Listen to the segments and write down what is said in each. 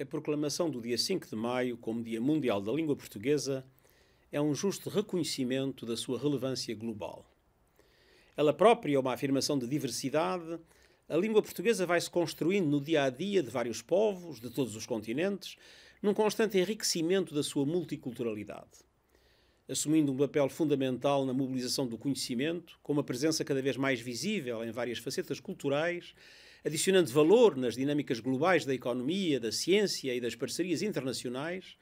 A proclamação do dia 5 de maio como Dia Mundial da Língua Portuguesa é um justo reconhecimento da sua relevância global. Ela própria é uma afirmação de diversidade. A língua portuguesa vai-se construindo no dia a dia de vários povos, de todos os continentes, num constante enriquecimento da sua multiculturalidade. Assumindo um papel fundamental na mobilização do conhecimento, com uma presença cada vez mais visível em várias facetas culturais adicionando valor nas dinâmicas globais da economia, da ciência e das parcerias internacionais,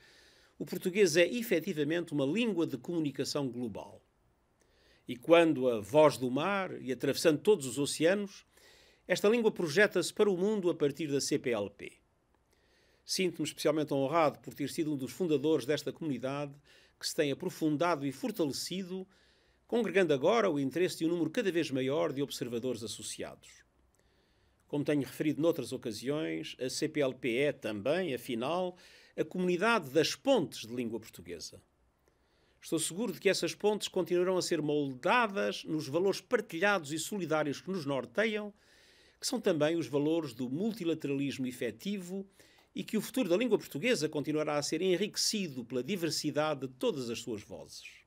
o português é efetivamente uma língua de comunicação global. E quando a voz do mar e atravessando todos os oceanos, esta língua projeta-se para o mundo a partir da CPLP. Sinto-me especialmente honrado por ter sido um dos fundadores desta comunidade que se tem aprofundado e fortalecido, congregando agora o interesse de um número cada vez maior de observadores associados como tenho referido noutras ocasiões, a CPLP é também, afinal, a comunidade das pontes de língua portuguesa. Estou seguro de que essas pontes continuarão a ser moldadas nos valores partilhados e solidários que nos norteiam, que são também os valores do multilateralismo efetivo e que o futuro da língua portuguesa continuará a ser enriquecido pela diversidade de todas as suas vozes.